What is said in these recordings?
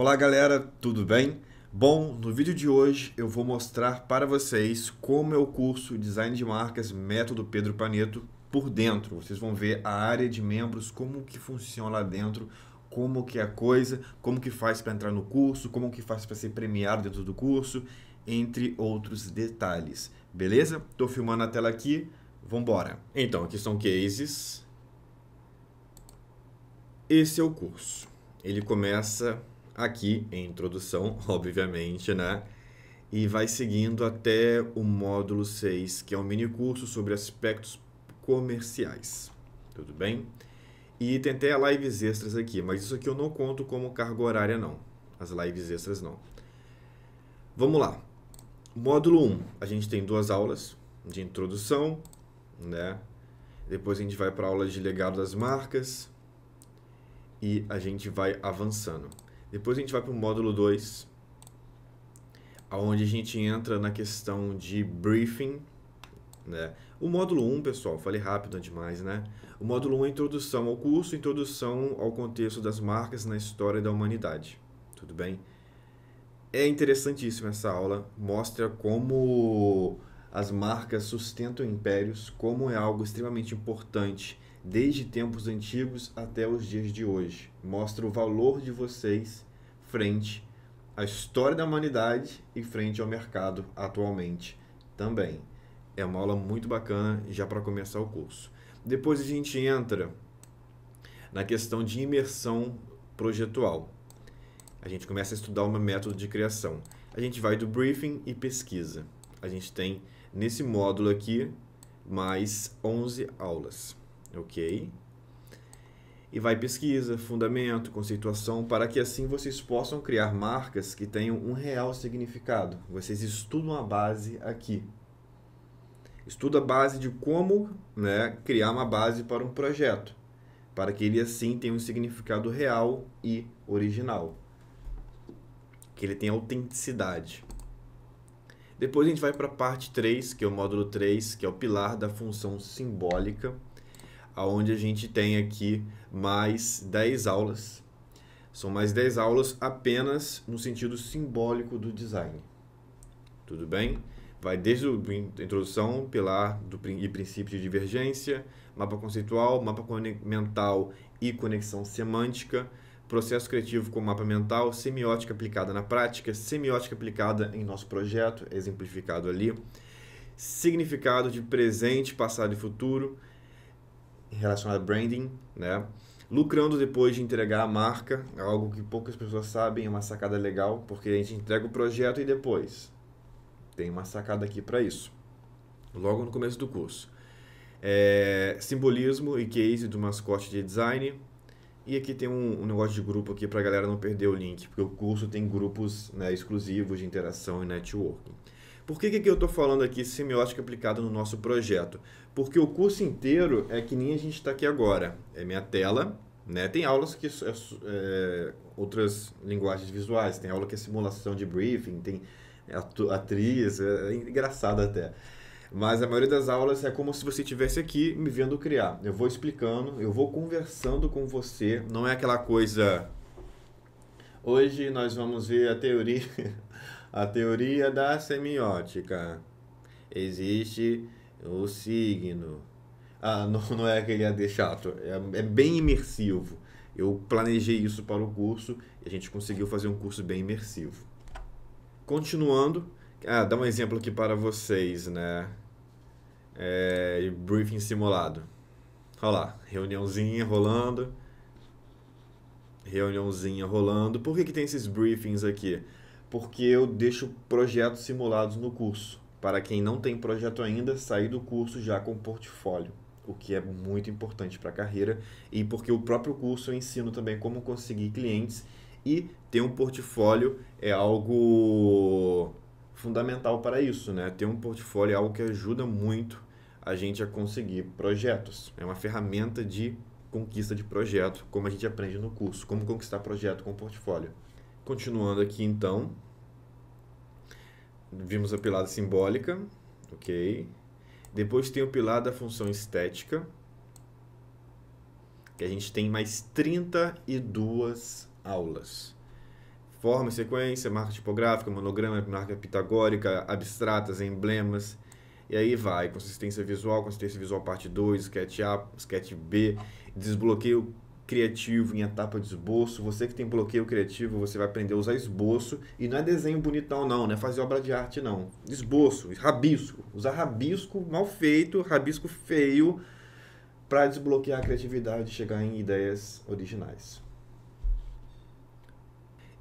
Olá galera, tudo bem? Bom, no vídeo de hoje eu vou mostrar para vocês como é o curso Design de Marcas Método Pedro Paneto por dentro. Vocês vão ver a área de membros, como que funciona lá dentro, como que é a coisa, como que faz para entrar no curso, como que faz para ser premiado dentro do curso, entre outros detalhes. Beleza? Estou filmando a tela aqui, vambora. Então, aqui são cases. Esse é o curso. Ele começa aqui em introdução, obviamente, né? E vai seguindo até o módulo 6, que é um mini curso sobre aspectos comerciais. Tudo bem? E tem até lives extras aqui, mas isso aqui eu não conto como carga horária, não. As lives extras não. Vamos lá. Módulo 1. A gente tem duas aulas de introdução, né? Depois a gente vai para a aula de legado das marcas e a gente vai avançando. Depois a gente vai para o módulo 2, onde a gente entra na questão de briefing. Né? O módulo 1, um, pessoal, falei rápido demais, né? O módulo 1 um é introdução ao curso, introdução ao contexto das marcas na história da humanidade. Tudo bem? É interessantíssima essa aula, mostra como as marcas sustentam impérios, como é algo extremamente importante desde tempos antigos até os dias de hoje. Mostra o valor de vocês frente à história da humanidade e frente ao mercado atualmente também. É uma aula muito bacana já para começar o curso. Depois a gente entra na questão de imersão projetual. A gente começa a estudar um método de criação. A gente vai do briefing e pesquisa. A gente tem nesse módulo aqui mais 11 aulas, ok? e vai pesquisa, fundamento, conceituação, para que assim vocês possam criar marcas que tenham um real significado. Vocês estudam a base aqui. Estuda a base de como né, criar uma base para um projeto, para que ele assim tenha um significado real e original. Que ele tenha autenticidade. Depois a gente vai para a parte 3, que é o módulo 3, que é o pilar da função simbólica aonde a gente tem aqui mais 10 aulas. São mais 10 aulas apenas no sentido simbólico do design. Tudo bem? Vai desde a introdução, pilar do, e princípio de divergência, mapa conceitual, mapa mental e conexão semântica, processo criativo com mapa mental, semiótica aplicada na prática, semiótica aplicada em nosso projeto, exemplificado ali, significado de presente, passado e futuro, relacionado a branding, né? lucrando depois de entregar a marca, é algo que poucas pessoas sabem, é uma sacada legal, porque a gente entrega o projeto e depois tem uma sacada aqui para isso, logo no começo do curso. É, simbolismo e case do mascote de design, e aqui tem um, um, negócio de grupo aqui para a galera não perder o link, porque o curso tem grupos né, exclusivos de interação e networking. Por que, que eu estou falando aqui semiótica aplicada no nosso projeto? Porque o curso inteiro é que nem a gente está aqui agora. É minha tela, né? Tem aulas que é, é, outras linguagens visuais, tem aula que é simulação de briefing, tem atriz, é, é engraçado até. Mas a maioria das aulas é como se você estivesse aqui me vendo criar. Eu vou explicando, eu vou conversando com você. Não é aquela coisa. Hoje nós vamos ver a teoria, a teoria da semiótica. Existe o signo. Ah, não, não é aquele AD chato. É, é bem imersivo. Eu planejei isso para o curso e a gente conseguiu fazer um curso bem imersivo. Continuando, ah, dá um exemplo aqui para vocês, né? É, briefing simulado. Olha lá, reuniãozinha rolando. Reuniãozinha rolando. Por que, que tem esses briefings aqui? Porque eu deixo projetos simulados no curso. Para quem não tem projeto ainda, sair do curso já com portfólio, o que é muito importante para a carreira e porque o próprio curso eu ensino também como conseguir clientes e ter um portfólio é algo fundamental para isso, né? Ter um portfólio é algo que ajuda muito a gente a conseguir projetos. É uma ferramenta de conquista de projeto, como a gente aprende no curso, como conquistar projeto com portfólio. Continuando aqui então, vimos a pilar simbólica, ok? Depois tem o pilar da função estética, que a gente tem mais 32 aulas forma e sequência, marca tipográfica, monograma, marca pitagórica, abstratas, emblemas. E aí vai, consistência visual, consistência visual parte 2, sketch A, sketch B, desbloqueio criativo em etapa de esboço. Você que tem bloqueio criativo, você vai aprender a usar esboço. E não é desenho bonitão, não, não é fazer obra de arte, não. Esboço, rabisco. Usar rabisco mal feito, rabisco feio, para desbloquear a criatividade e chegar em ideias originais.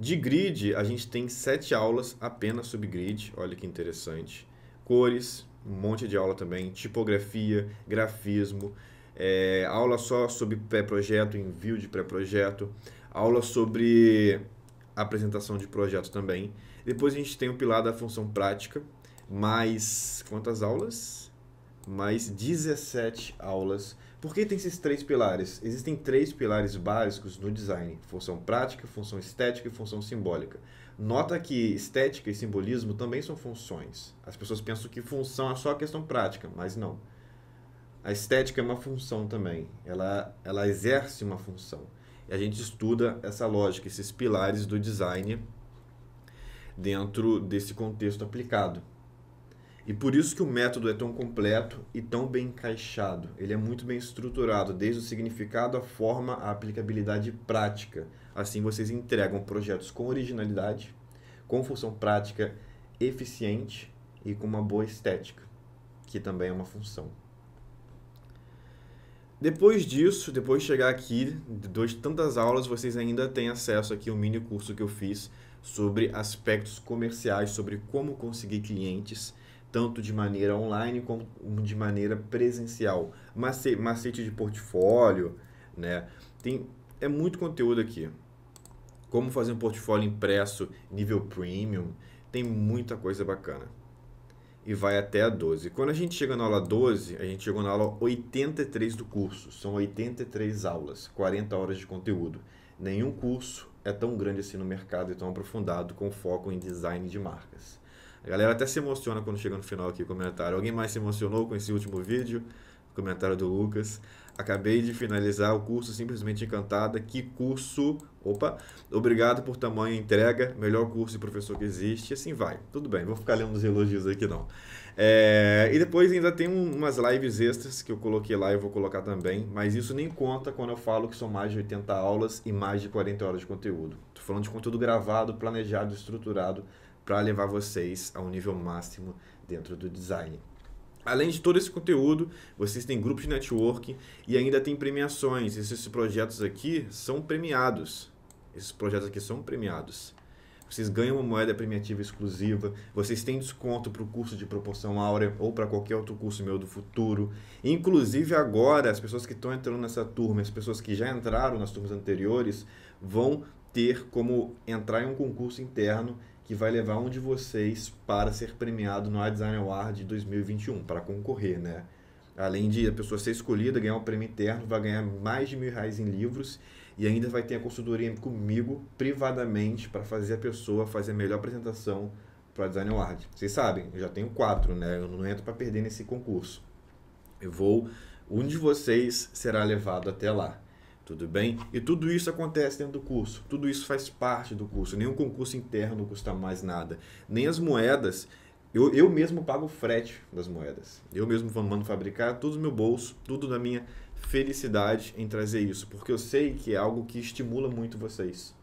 De grid, a gente tem sete aulas apenas sobre grid, olha que interessante. Cores, um monte de aula também, tipografia, grafismo, é, aula só sobre pré-projeto, envio de pré-projeto, aula sobre apresentação de projeto também. Depois a gente tem o pilar da função prática, mais quantas aulas? mais 17 aulas. Por que tem esses três pilares? Existem três pilares básicos no design: função prática, função estética e função simbólica. Nota que estética e simbolismo também são funções. As pessoas pensam que função é só questão prática, mas não. A estética é uma função também. Ela, ela exerce uma função. E a gente estuda essa lógica, esses pilares do design dentro desse contexto aplicado. E por isso que o método é tão completo e tão bem encaixado. Ele é muito bem estruturado, desde o significado, a forma, a aplicabilidade prática. Assim vocês entregam projetos com originalidade, com função prática eficiente e com uma boa estética, que também é uma função. Depois disso, depois de chegar aqui, depois de tantas aulas, vocês ainda têm acesso aqui ao mini curso que eu fiz sobre aspectos comerciais, sobre como conseguir clientes tanto de maneira online como de maneira presencial. Macete de portfólio, né? Tem, é muito conteúdo aqui. Como fazer um portfólio impresso nível premium. Tem muita coisa bacana. E vai até a 12. Quando a gente chega na aula 12, a gente chegou na aula 83 do curso. São 83 aulas, 40 horas de conteúdo. Nenhum curso é tão grande assim no mercado e tão aprofundado com foco em design de marcas. A galera até se emociona quando chega no final aqui o comentário. Alguém mais se emocionou com esse último vídeo? Comentário do Lucas. Acabei de finalizar o curso Simplesmente Encantada. Que curso! Opa! Obrigado por tamanho entrega. Melhor curso de professor que existe. Assim vai. Tudo bem, vou ficar lendo os elogios aqui não. É... E depois ainda tem umas lives extras que eu coloquei lá e vou colocar também. Mas isso nem conta quando eu falo que são mais de 80 aulas e mais de 40 horas de conteúdo. Estou falando de conteúdo gravado, planejado, estruturado para levar vocês a um nível máximo dentro do design. Além de todo esse conteúdo, vocês têm grupos de networking e ainda tem premiações. Esses projetos aqui são premiados. Esses projetos aqui são premiados. Vocês ganham uma moeda premiativa exclusiva, vocês têm desconto para o curso de proporção áurea ou para qualquer outro curso meu do futuro. Inclusive agora, as pessoas que estão entrando nessa turma, as pessoas que já entraram nas turmas anteriores, vão ter como entrar em um concurso interno que vai levar um de vocês para ser premiado no Design Award de 2021, para concorrer, né? Além de a pessoa ser escolhida, ganhar um prêmio interno, vai ganhar mais de mil reais em livros e ainda vai ter a consultoria comigo privadamente para fazer a pessoa fazer a melhor apresentação para o Design Award. Vocês sabem, eu já tenho quatro, né? Eu não entro para perder nesse concurso. Eu vou. Um de vocês será levado até lá. Tudo bem? E tudo isso acontece dentro do curso. Tudo isso faz parte do curso. Nenhum concurso interno custa mais nada. Nem as moedas. Eu, eu mesmo pago o frete das moedas. Eu mesmo mando fabricar tudo no meu bolso, tudo da minha felicidade em trazer isso. Porque eu sei que é algo que estimula muito vocês.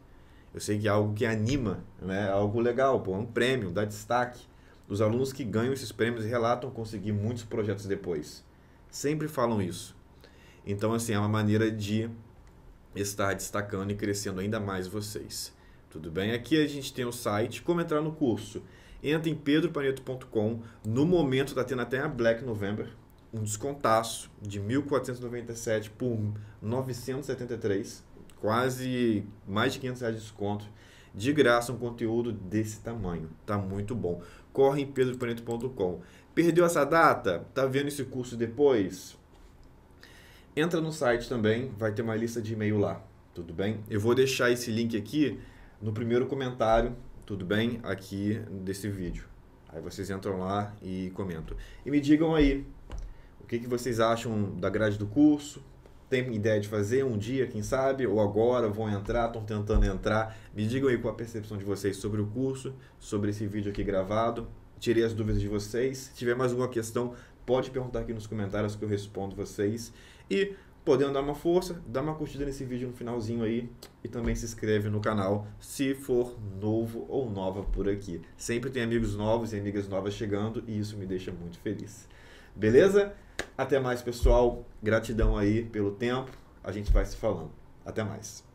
Eu sei que é algo que anima, né? é algo legal, pô, é um prêmio, dá destaque. Os alunos que ganham esses prêmios relatam conseguir muitos projetos depois. Sempre falam isso. Então, assim, é uma maneira de estar destacando e crescendo ainda mais vocês. Tudo bem? Aqui a gente tem o site, como entrar no curso. Entra em pedropaneto.com. No momento está tendo até a Black November, um descontaço de 1.497 por 973, quase mais de 500 reais de desconto. De graça, um conteúdo desse tamanho. Tá muito bom. Corre em pedropaneto.com. Perdeu essa data? Tá vendo esse curso depois? entra no site também, vai ter uma lista de e-mail lá, tudo bem? Eu vou deixar esse link aqui no primeiro comentário, tudo bem? Aqui desse vídeo. Aí vocês entram lá e comentam. E me digam aí, o que, que vocês acham da grade do curso? Tem ideia de fazer um dia, quem sabe? Ou agora vão entrar, estão tentando entrar? Me digam aí qual a percepção de vocês sobre o curso, sobre esse vídeo aqui gravado. Tirei as dúvidas de vocês. Se tiver mais alguma questão, Pode perguntar aqui nos comentários que eu respondo vocês. E podendo dar uma força, dá uma curtida nesse vídeo no finalzinho aí e também se inscreve no canal se for novo ou nova por aqui. Sempre tem amigos novos e amigas novas chegando e isso me deixa muito feliz. Beleza? Até mais, pessoal. Gratidão aí pelo tempo. A gente vai se falando. Até mais.